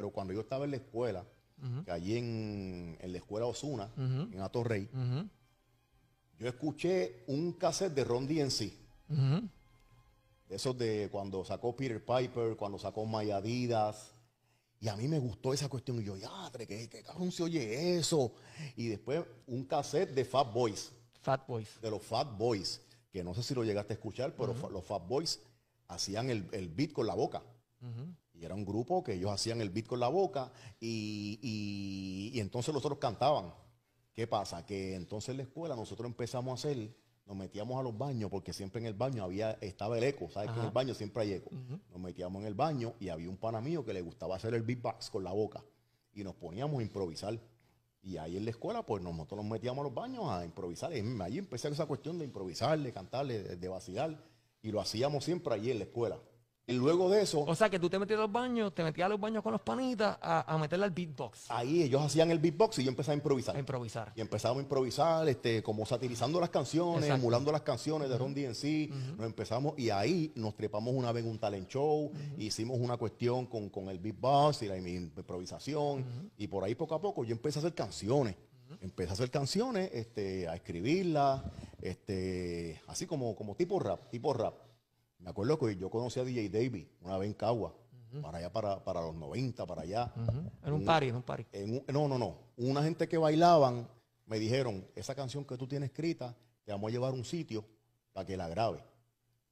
pero cuando yo estaba en la escuela, allí en, la escuela Osuna, en Atorrey, yo escuché un cassette de Ron DNC. Eso de cuando sacó Peter Piper, cuando sacó Maya Adidas. Y a mí me gustó esa cuestión. Y yo, yadre, ¿qué, qué cabrón se oye eso? Y después un cassette de Fat Boys. Fat Boys. De los Fat Boys. Que no sé si lo llegaste a escuchar, pero los Fat Boys hacían el, el beat con la boca. Y era un grupo que ellos hacían el beat con la boca y, entonces los otros cantaban. ¿Qué pasa? Que entonces en la escuela nosotros empezamos a hacer nos metíamos a los baños porque siempre en el baño había estaba el eco, ¿sabes? Que en el baño siempre hay eco. Nos metíamos en el baño y había un pana mío que le gustaba hacer el beatbox con la boca y nos poníamos a improvisar. Y ahí en la escuela, pues nosotros nos metíamos a los baños a improvisar. Y ahí empecé esa cuestión de improvisar, de cantar, de, de vacilar. Y lo hacíamos siempre allí en la escuela. Y luego de eso. O sea, que tú te metías a los baños, te metías a los baños con los panitas a, a meterle al beatbox. Ahí ellos hacían el beatbox y yo empecé a improvisar. improvisar. Y empezamos a improvisar, este, como satirizando las canciones, emulando las canciones de Ron DNC. Nos empezamos y ahí nos trepamos una vez en un talent show, hicimos una cuestión con, con el beatbox y la improvisación. Y por ahí poco a poco yo empecé a hacer canciones. Empecé a hacer canciones, este, a escribirlas, este, así como, como tipo rap, tipo rap. Me acuerdo que yo conocí a DJ Davy una vez en Cagua, para allá, para, los 90, para allá. En un party, en un party. no, no, no. Una gente que bailaban me dijeron, esa canción que tú tienes escrita, te vamos a llevar a un sitio para que la grabe.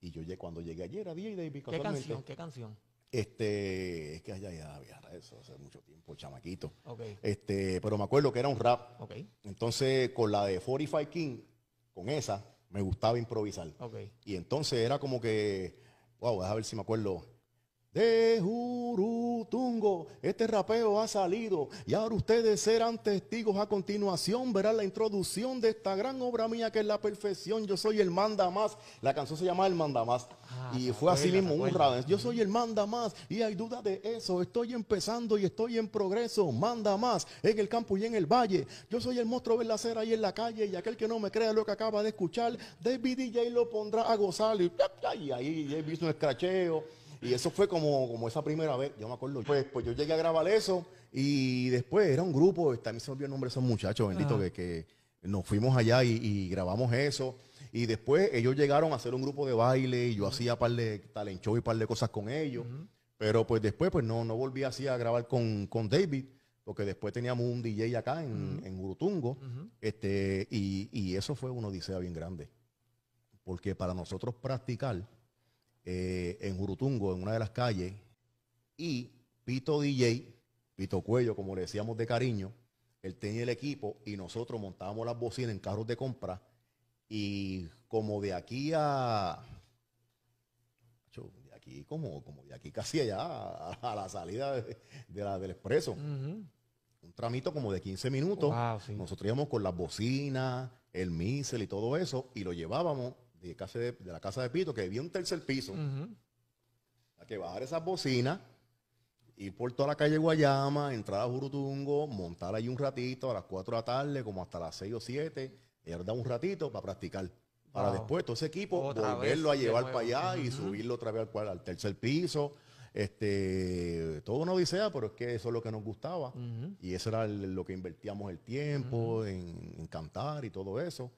Y yo cuando llegué ayer a DJ Davis, ¿Qué canción? ¿Qué canción? Este, es que allá ya, había eso hace mucho tiempo, chamaquito. Okay. Este, pero me acuerdo que era un rap. Okay. Entonces, con la de 45 King, con esa, me gustaba improvisar. Y entonces era como que, wow, a ver si me acuerdo de Jurutungo. Este rapeo ha salido y ahora ustedes serán testigos. A continuación verán la introducción de esta gran obra mía que es la perfección. Yo soy el manda más. La canción se llama El manda más. Ah, y fue así mismo un raven. Yo soy el manda más y hay duda de eso. Estoy empezando y estoy en progreso. Manda más en el campo y en el valle. Yo soy el monstruo de la acera y en la calle y aquel que no me crea lo que acaba de escuchar, David DJ lo pondrá a gozar. Y, ahí, he visto escracheo y eso fue como, como esa primera vez, yo me acuerdo. Pues, pues yo llegué a grabar eso y después era un grupo, también se me olvidó el nombre de esos muchachos, bendito, que, nos fuimos allá y, grabamos eso. Y después ellos llegaron a hacer un grupo de baile y yo hacía par de talent show y par de cosas con ellos. Pero pues después pues no, no volví así a grabar con, con David porque después teníamos un DJ acá en, Urutungo, este, y, y, eso fue una odisea bien grande, porque para nosotros practicar eh, en Jurutungo, en una de las calles, y Pito DJ, Pito Cuello, como le decíamos de cariño, él tenía el equipo y nosotros montábamos las bocinas en carros de compra y como de aquí a... De aquí como, como de aquí casi allá, a, la salida de, la, del expreso. Un tramito como de 15 minutos. Nosotros íbamos con las bocinas, el misel y todo eso y lo llevábamos de, la casa de Pito, que había un tercer piso. a que bajar esas bocinas, ir por toda la calle Guayama, entrar a Jurutungo, montar ahí un ratito a las 4 de la tarde, como hasta las 6 o 7, y dar un ratito para practicar. Para después todo ese equipo volverlo a llevar para allá y subirlo otra vez al, al tercer piso. Este, todo una odisea, pero es que eso es lo que nos gustaba. Y eso era lo que invertíamos el tiempo en cantar y todo eso.